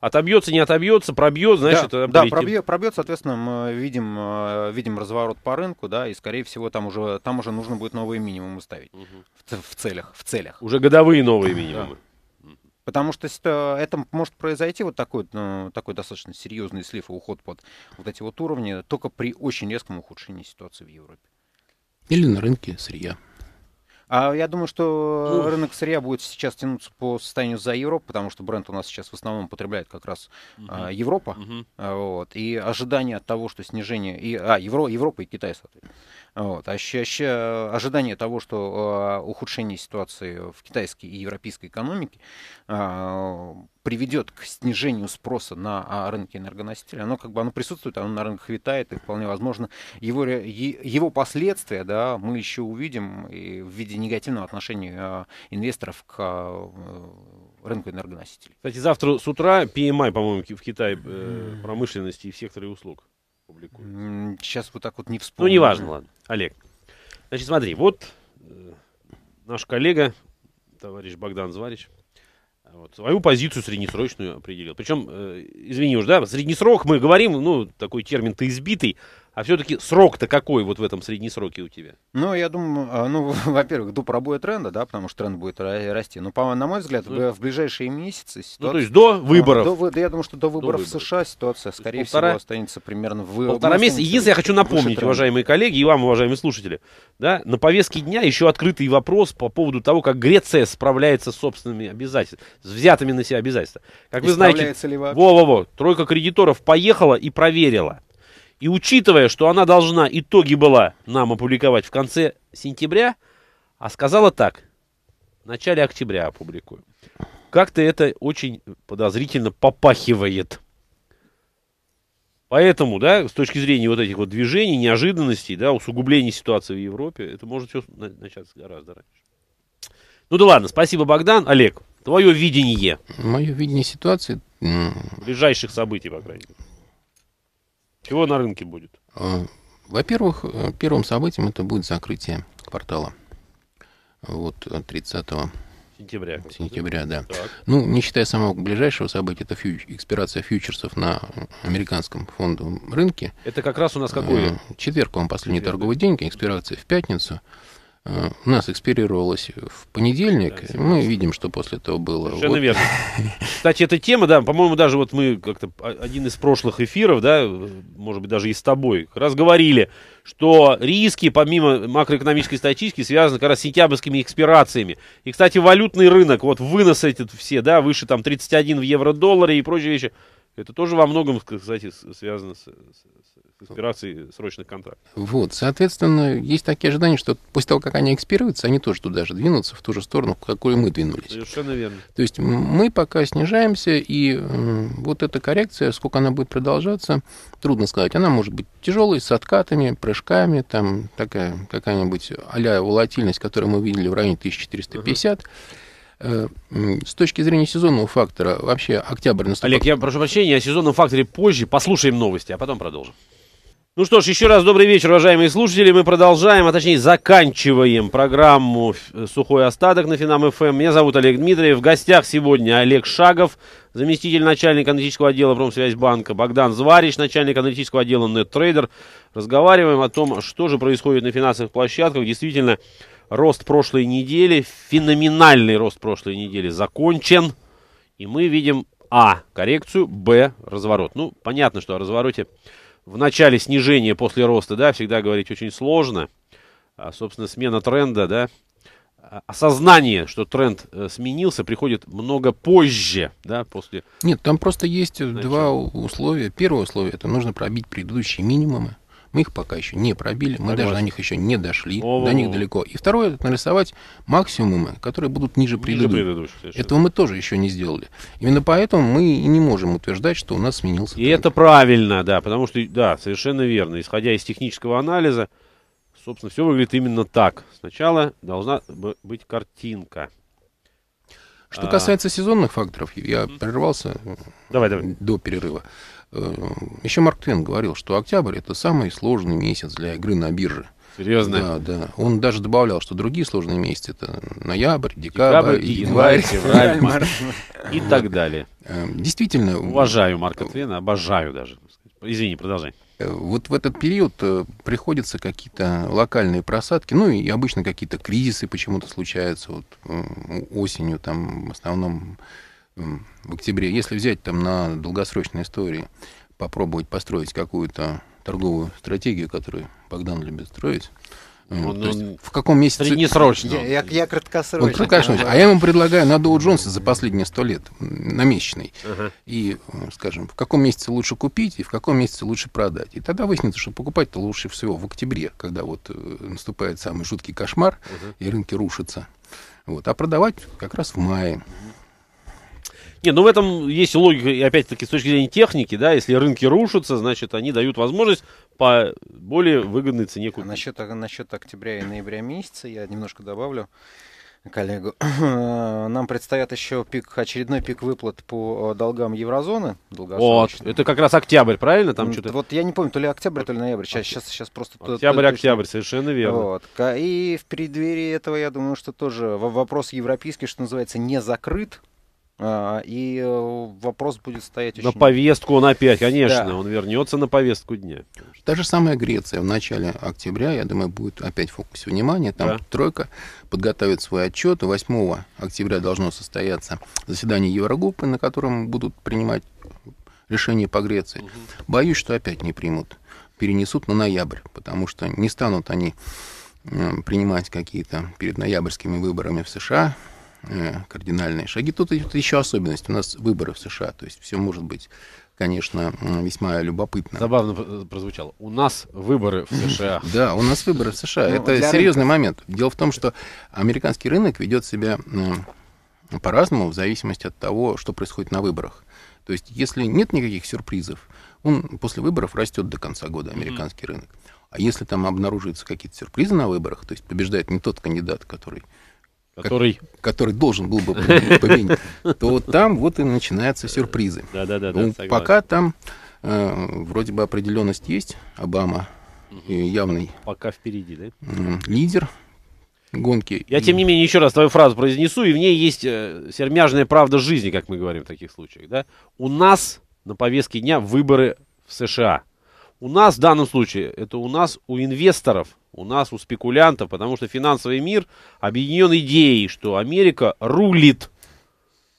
Отобьется, не отобьется, пробьет, значит, да, да пробьет, пробьет, соответственно, мы видим, э, видим разворот по рынку, да, и, скорее всего, там уже, там уже нужно будет новые минимумы ставить угу. в, в целях, в целях. Уже годовые новые минимумы. Да. Потому что э, это может произойти вот такой, ну, такой достаточно серьезный слив и уход под вот эти вот уровни только при очень резком ухудшении ситуации в Европе. Или на рынке сырья. А я думаю, что Ух. рынок сырья будет сейчас тянуться по состоянию за Европу, потому что бренд у нас сейчас в основном потребляет как раз угу. а, Европа. Угу. Вот, и ожидание от того, что снижение... И, а, Евро, Европа и Китай, соответственно. Вот. А ожидание того, что а, ухудшение ситуации в китайской и европейской экономике а, приведет к снижению спроса на рынке энергоносителей, оно как бы оно присутствует, оно на рынках витает, и вполне возможно его, его последствия да, мы еще увидим и в виде негативного отношения инвесторов к рынку энергоносителей. Кстати, завтра с утра PMI, по-моему, в Китае э, промышленности и в секторе услуг публикуется? Сейчас вот так вот не вспомню. Ну, неважно, ладно. Олег. Значит, смотри, вот э, наш коллега, товарищ Богдан Зварич, вот, свою позицию среднесрочную определил. Причем, э, извини уж, да, среднесрок мы говорим, ну, такой термин-то избитый, а все-таки срок-то какой вот в этом среднесроке у тебя? Ну, я думаю, а, ну, во-первых, до пробоя тренда, да, потому что тренд будет расти. Но, ну, по, на мой взгляд, ну, в ближайшие месяцы ситуация... Ну, то есть до а, выборов? Ну, до, я думаю, что до выборов, до выборов. в США ситуация, скорее полтора... всего, останется примерно в... Полтора месяца. Единственное, я хочу напомнить, уважаемые коллеги и вам, уважаемые слушатели, да, на повестке дня еще открытый вопрос по поводу того, как Греция справляется с собственными обязательствами, с взятыми на себя обязательствами. Как и вы знаете... Во-во-во, тройка кредиторов поехала и проверила и учитывая, что она должна итоги была нам опубликовать в конце сентября, а сказала так, в начале октября опубликую. Как-то это очень подозрительно попахивает. Поэтому, да, с точки зрения вот этих вот движений, неожиданностей, да, усугубления ситуации в Европе, это может все начаться гораздо раньше. Ну да ладно, спасибо, Богдан. Олег, твое видение. Мое видение ситуации... Ближайших событий, по крайней мере. Чего на рынке будет? А, во-первых, э, первым событием это будет закрытие квартала. Вот 30 э, сентября. Сентября, да. Так. Ну, не считая самого ближайшего события, это фьюч, экспирация фьючерсов на э, американском фондовом рынке. Это как раз у нас какой? Четверг, по-моему, последний Четверг. торговый день, экспирация в пятницу. Э, у нас экспирировалось в понедельник. Да, мы видим, что после этого было. Совершенно вот. верно. Кстати, эта тема, да, по-моему, даже вот мы как-то а, один из прошлых эфиров, да, может быть, даже и с тобой, как раз говорили, что риски, помимо макроэкономической статистики, связаны как раз с сентябрьскими экспирациями. И, кстати, валютный рынок, вот выносы эти все, да, выше там 31 в евро-долларе и прочие вещи, это тоже во многом, кстати, связано с, экспирации срочных контрактов. Вот, соответственно, есть такие ожидания, что после того, как они экспируются, они тоже туда же двинутся, в ту же сторону, в какую мы двинулись. Совершенно верно. То есть мы пока снижаемся, и вот эта коррекция, сколько она будет продолжаться, трудно сказать. Она может быть тяжелой, с откатами, прыжками, там такая какая-нибудь а волатильность, которую мы видели в районе 1450. Угу э, с точки зрения сезонного фактора, вообще октябрь наступает... Олег, я прошу прощения, о сезонном факторе позже. Послушаем новости, а потом продолжим. Ну что ж, еще раз добрый вечер, уважаемые слушатели. Мы продолжаем, а точнее заканчиваем программу э, «Сухой остаток» на Финам ФМ. Эм». Меня зовут Олег Дмитриев. В гостях сегодня Олег Шагов, заместитель начальника аналитического отдела Промсвязьбанка, Богдан Зварич, начальник аналитического отдела Неттрейдер. Разговариваем о том, что же происходит на финансовых площадках. Действительно, рост прошлой недели, феноменальный рост прошлой недели закончен. И мы видим, а, коррекцию, б, разворот. Ну, понятно, что о развороте в начале снижения после роста, да, всегда говорить очень сложно. А, собственно, смена тренда, да, а, осознание, что тренд э, сменился, приходит много позже, да, после... Нет, там просто есть Значит... Э, два условия. Первое условие – это нужно пробить предыдущие минимумы. Мы их пока еще не пробили, мы даже на них еще не дошли, до них далеко. И второе, это нарисовать максимумы, которые будут ниже предыдущих. Ниже предыдущих Этого мы тоже еще не сделали. Именно поэтому мы и не можем утверждать, что у нас сменился тренд. И это правильно, да, потому что, да, совершенно верно. Исходя из технического анализа, собственно, все выглядит именно так. Сначала должна быть картинка. Что касается а. сезонных факторов, я прервался давай, давай. до перерыва. Э, еще Марк Твен говорил, что октябрь это самый сложный месяц для игры на бирже. Серьезно? Да, да. Он даже добавлял, что другие сложные месяцы это ноябрь, декабрь, декабрь январь, февраль, март и так далее. Э, действительно. Уважаю Марка Твена, обожаю даже. Извини, продолжай. Э, вот в этот период приходятся какие-то локальные просадки, ну и обычно какие-то кризисы почему-то случаются вот осенью, там в основном в октябре, если взять там на долгосрочной истории, попробовать построить какую-то торговую стратегию, которую Богдан любит строить, э, ну, ну, есть, в каком месяце... Среднесрочно. Я, я, я краткосрочно. Он краткосрочно. А я ему предлагаю на Доу Джонса за последние сто лет, намесячный. Uh-huh. И, э, скажем, в каком месяце лучше купить и в каком месяце лучше продать. И тогда выяснится, что покупать-то лучше всего в октябре, когда вот э, наступает самый жуткий кошмар, uh-huh. и рынки рушатся. Вот. А продавать как раз в мае. Не, ну в этом есть логика, и опять-таки, с точки зрения техники, да, если рынки рушатся, значит, они дают возможность по более выгодной цене купить. А насчет, насчет октября и ноября месяца я немножко добавлю коллегу. Нам предстоят еще пик, очередной пик выплат по э, долгам еврозоны. Вот, это как раз октябрь, правильно? Там что-то... Вот я не помню, то ли октябрь, то ли ноябрь. Сейчас, сейчас, сейчас просто... Октябрь, то, октябрь, точно... совершенно верно. Вот. И в преддверии этого, я думаю, что тоже вопрос европейский, что называется, не закрыт. А, и э, вопрос будет стоять еще... На повестку он опять, конечно, да. он вернется на повестку дня. Та же самая Греция в начале октября, я думаю, будет опять фокус внимания. Там да. тройка подготовит свой отчет. 8 октября должно состояться заседание Еврогруппы, на котором будут принимать решения по Греции. Угу. Боюсь, что опять не примут. Перенесут на ноябрь, потому что не станут они принимать какие-то перед ноябрьскими выборами в США Э, кардинальные шаги. Тут еще особенность. У нас выборы в США. То есть все может быть, конечно, весьма любопытно. Забавно э, прозвучало. У нас выборы в США. Да, у нас выборы в США. Ну, Это серьезный момент. Дело в том, что американский рынок ведет себя по-разному в зависимости от того, что происходит на выборах. То есть, если нет никаких сюрпризов, он после выборов растет до конца года американский рынок. А если там обнаруживаются какие-то сюрпризы на выборах, то есть побеждает не тот кандидат, который который... который должен был бы поменять, то вот там вот и начинаются сюрпризы. Да, да, да. пока там э, вроде бы определенность есть, Обама явный. Пока впереди, да? лидер гонки. Я, тем не менее, еще раз твою фразу произнесу, и в ней есть э, сермяжная правда жизни, как мы говорим в таких случаях. Да? У нас на повестке дня выборы в США. У нас в данном случае, это у нас, у инвесторов, у нас, у спекулянтов, потому что финансовый мир объединен идеей, что Америка рулит.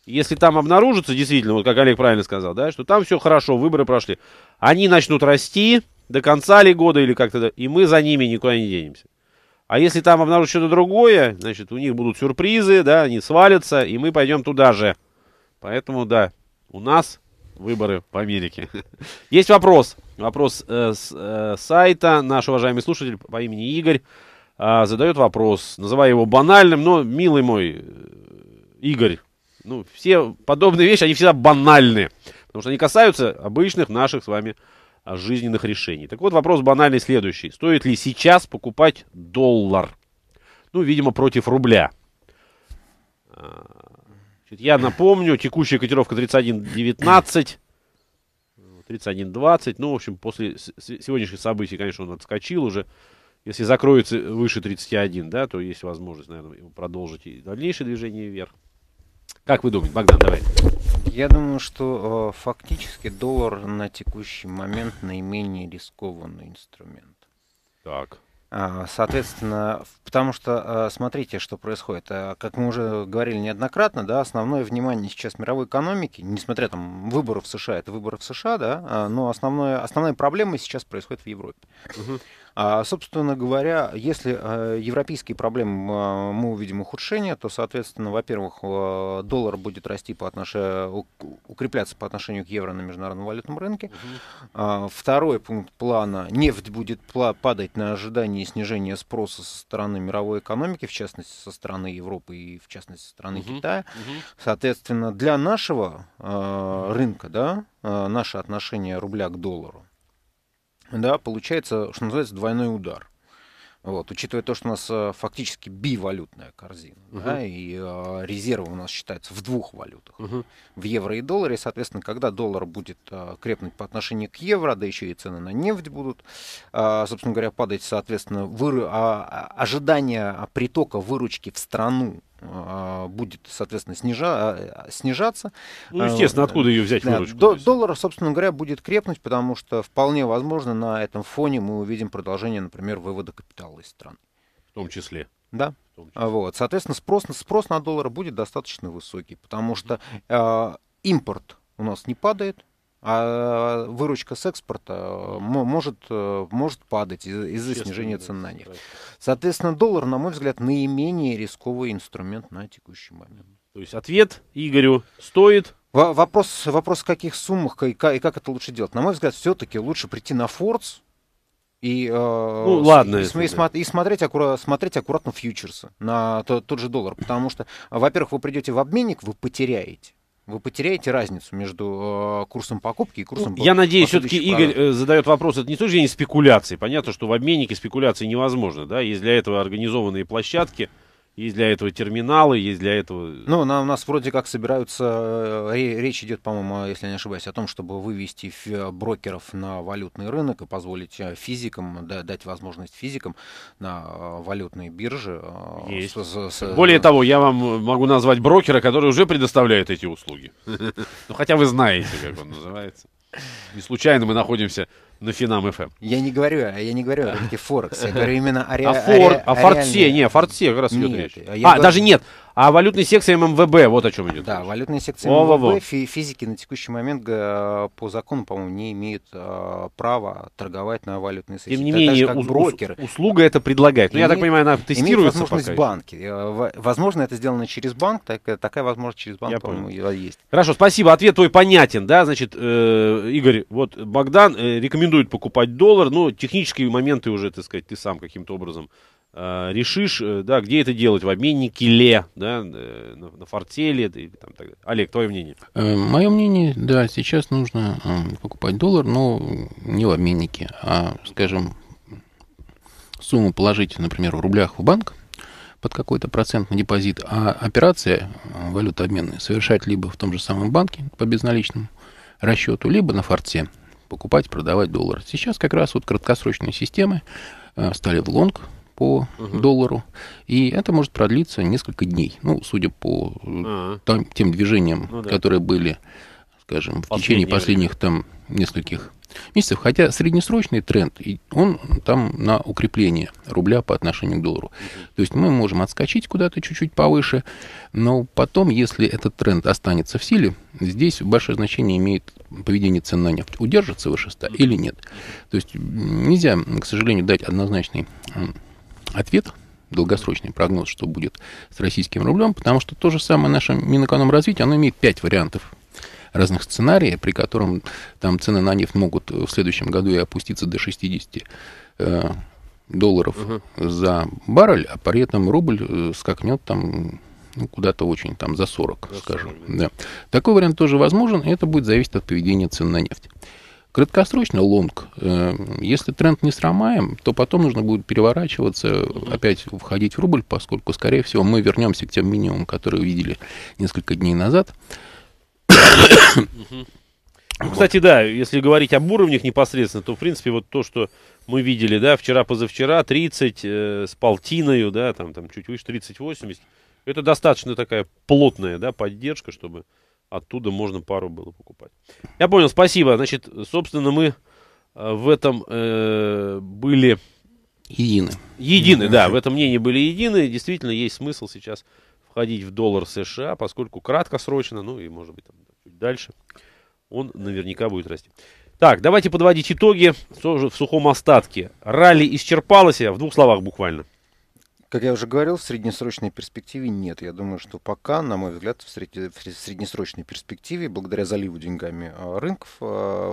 Если там обнаружится, действительно, вот как Олег правильно сказал, да, что там все хорошо, выборы прошли, они начнут расти до конца ли года или как-то, и мы за ними никуда не денемся. А если там обнаружат что-то другое, значит, у них будут сюрпризы, да, они свалятся, и мы пойдем туда же. Поэтому, да, у нас выборы в Америке. Есть вопрос. Вопрос э, с э, сайта. Наш уважаемый слушатель по имени Игорь э, задает вопрос, называя его банальным, но, милый мой, э, Игорь, ну, все подобные вещи, они всегда банальные, потому что они касаются обычных наших с вами жизненных решений. Так вот, вопрос банальный следующий. Стоит ли сейчас покупать доллар? Ну, видимо, против рубля. Э, я напомню, текущая котировка 31.19. 31.20. Ну, в общем, после сегодняшних событий, конечно, он отскочил уже. Если закроется выше 31, да, то есть возможность, наверное, продолжить и дальнейшее движение вверх. Как вы думаете, Богдан, давай. Я думаю, что э, фактически доллар на текущий момент наименее рискованный инструмент. Так. А, соответственно, потому что э, смотрите, что происходит. Э, как мы уже говорили неоднократно, да, основное внимание сейчас мировой экономики, несмотря там выборы в США, это выборы в США, да, э, но основное, основная проблема сейчас происходит в Европе. Угу. А, собственно говоря, если э, европейские проблемы а, мы увидим ухудшение, то, соответственно, во-первых, э, доллар будет расти по отношению, укрепляться по отношению к евро на международном валютном рынке. А, второй пункт плана – нефть будет падать на ожидании снижения спроса со стороны мировой экономики, в частности, со стороны Европы и, в частности, со стороны Китая. Соответственно, для нашего э, рынка, да, наше отношение рубля к доллару, да, получается, что называется, двойной удар. Вот, учитывая то, что у нас э, фактически бивалютная корзина, Uh -huh. да, и э, резервы у нас считаются в двух валютах, Uh -huh. в евро и долларе, соответственно, когда доллар будет э, крепнуть по отношению к евро, да еще и цены на нефть будут, э, собственно говоря, падать, соответственно, выр... э, а, а, ожидание притока выручки в страну а, будет, соответственно, снижа, а, а, снижаться. Ну, естественно, откуда э, ее взять выручку? Да, доллар, собственно говоря, будет крепнуть, потому что вполне возможно на этом фоне мы увидим продолжение, например, вывода капитала из страны, В том числе. Да. Том числе. Вот. Соответственно, спрос, спрос на доллар будет достаточно высокий, потому что э, импорт у нас не падает, а выручка с экспорта э, может, э, может падать из-за снижения цен на нефть. Соответственно, доллар, на мой взгляд, наименее рисковый инструмент на текущий момент. То есть ответ Игорю стоит Вопрос, вопрос в каких суммах и как, и как это лучше делать. На мой взгляд, все-таки лучше прийти на Фордс и, э, ну, ладно, и, и, смо- и смотреть, аккура- смотреть аккуратно фьючерсы на тот же доллар. Потому что, во-первых, вы придете в обменник, вы потеряете. Вы потеряете разницу между э, курсом покупки и курсом... Ну, я надеюсь, все-таки Игорь продаж. Э, задает вопрос, это не то, что зрения спекуляции. Понятно, что в обменнике спекуляции невозможно, да, есть для этого организованные площадки. Есть для этого терминалы, есть для этого... Ну, на, у нас вроде как собираются... Э, речь идет, по-моему, если я не ошибаюсь, о том, чтобы вывести э, брокеров на валютный рынок и позволить э, физикам, да, дать возможность физикам на валютные биржи. Есть. С, с, Более того, я вам могу назвать брокера, который уже предоставляет эти услуги. Ну, хотя вы знаете, как он называется. Не случайно мы находимся на Финам ФМ. Эм. Я не говорю, я не говорю о рынке Форекс, я говорю именно о, ре, о, фор, не, о форте как раз нет, идет речь. А, даже нет, а валютный секция ММВБ, вот о чем идет. Да, валютная секция О-во-во. ММВБ, физики на текущий момент э, по закону, по-моему, не имеют э, права торговать на валютные сессии. Тем не менее, даже, у- брокеры. услуга это предлагает. Но ну, я так понимаю, она тестируется возможность пока банки. Э, возможно, это сделано через банк, так, такая возможность через банк, я по-моему, понял. есть. Хорошо, спасибо. Ответ твой понятен, да? Значит, Игорь, вот Богдан рекомендует покупать доллар, но технические моменты уже, так сказать, ты сам каким-то образом Э, решишь, э, да, где это делать, в обменнике ли, да, э, на, на фортеле, да, там, так далее. Олег, твое мнение? Мое мнение, да, сейчас нужно покупать доллар, но не в обменнике, а, скажем, сумму положить, например, в рублях в банк под какой-то процент на депозит, а операция операции обменная совершать либо в том же самом банке по безналичному расчету, либо на форте покупать, продавать доллар. Сейчас как раз вот краткосрочные системы стали в лонг, по угу. доллару. И это может продлиться несколько дней. Ну, судя по ага. там, тем движениям, ну, да. которые были, скажем, в Последнее течение последних там нескольких месяцев. Хотя среднесрочный тренд, он там на укрепление рубля по отношению к доллару. Угу. То есть мы можем отскочить куда-то чуть-чуть повыше, но потом, если этот тренд останется в силе, здесь большое значение имеет поведение цен на нефть. Удержится выше 100 или нет. То есть нельзя, к сожалению, дать однозначный ответ долгосрочный прогноз, что будет с российским рублем, потому что то же самое наше Минэкономразвитие, оно имеет пять вариантов разных сценариев, при котором там цены на нефть могут в следующем году и опуститься до 60 э, долларов угу. за баррель, а при этом рубль э, скакнет там ну, куда-то очень там за 40, за 40 скажем. Да. Такой вариант тоже возможен, и это будет зависеть от поведения цен на нефть. Краткосрочно лонг. Э, если тренд не срамаем, то потом нужно будет переворачиваться, опять входить в рубль, поскольку, скорее всего, мы вернемся к тем минимумам, которые увидели несколько дней назад. Ну, кстати, да, если говорить об уровнях непосредственно, то, в принципе, вот то, что мы видели, да, вчера-позавчера 30 э, с полтиною, да, там, там чуть выше 30-80, это достаточно такая плотная, да, поддержка, чтобы оттуда можно пару было покупать. Я понял, спасибо. Значит, собственно, мы э, в этом э, были... Едины. Едины, mm да, в этом мнении были едины. Действительно, есть смысл сейчас входить в доллар США, поскольку краткосрочно, ну и, может быть, там, чуть дальше, он наверняка будет расти. Так, давайте подводить итоги в сухом остатке. Ралли исчерпалось, а в двух словах буквально. Как я уже говорил, в среднесрочной перспективе нет. Я думаю, что пока, на мой взгляд, в, среднесрочной перспективе, благодаря заливу деньгами э, рынков, э,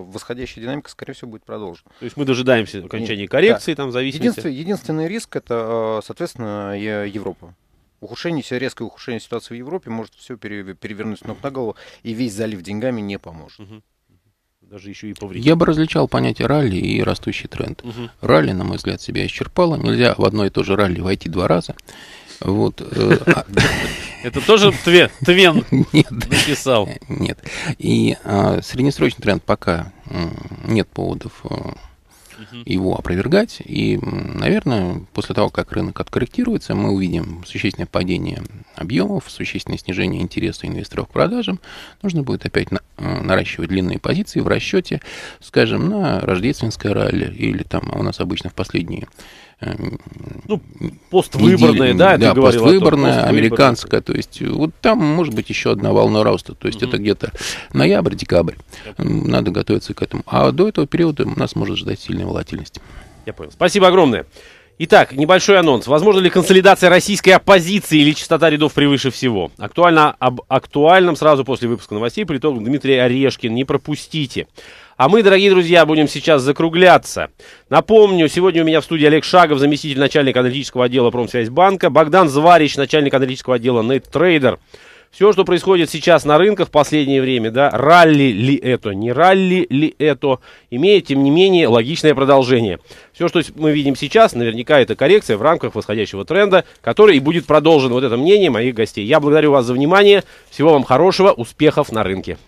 восходящая динамика, скорее всего, будет продолжена. То есть мы дожидаемся окончания коррекции, да. там зависит. Единственный, единственный риск это, э, соответственно, Европа. Ухудшение, резкое ухудшение ситуации в Европе может все перевернуть с ног на голову, и весь залив деньгами не поможет. Угу даже еще и повредил. Я бы различал понятие ралли и растущий тренд. Угу. Ралли, на мой взгляд, себя исчерпало. Нельзя в одно и то же ралли войти два раза. Вот. Э, а Это тоже Твен написал? Нет. И а, среднесрочный тренд пока нет поводов э, угу. его опровергать. И, наверное, после того, как рынок откорректируется, мы увидим существенное падение объемов, существенное снижение интереса инвесторов к продажам. Нужно будет опять на, э, наращивать длинные позиции в расчете, скажем, на рождественское ралли или там а у нас обычно в последние ну, поствыборная, недели, да, это говорил поствыборная, том, американская, то есть вот там может быть еще одна волна роста, то есть mm-hmm. это где-то ноябрь-декабрь, надо готовиться к этому. А до этого периода нас может ждать сильная волатильность. Я понял. Спасибо огромное. Итак, небольшой анонс. Возможно ли консолидация российской оппозиции или частота рядов превыше всего? Актуально об актуальном сразу после выпуска новостей при итогам Дмитрий Орешкин. Не пропустите. А мы, дорогие друзья, будем сейчас закругляться. Напомню, сегодня у меня в студии Олег Шагов, заместитель начальника аналитического отдела Промсвязьбанка, Богдан Зварич, начальник аналитического отдела NetTrader. Все, что происходит сейчас на рынках в последнее время, да, ралли ли это, не ралли ли это, имеет, тем не менее, логичное продолжение. Все, что мы видим сейчас, наверняка это коррекция в рамках восходящего тренда, который и будет продолжен. Вот это мнение моих гостей. Я благодарю вас за внимание. Всего вам хорошего, успехов на рынке.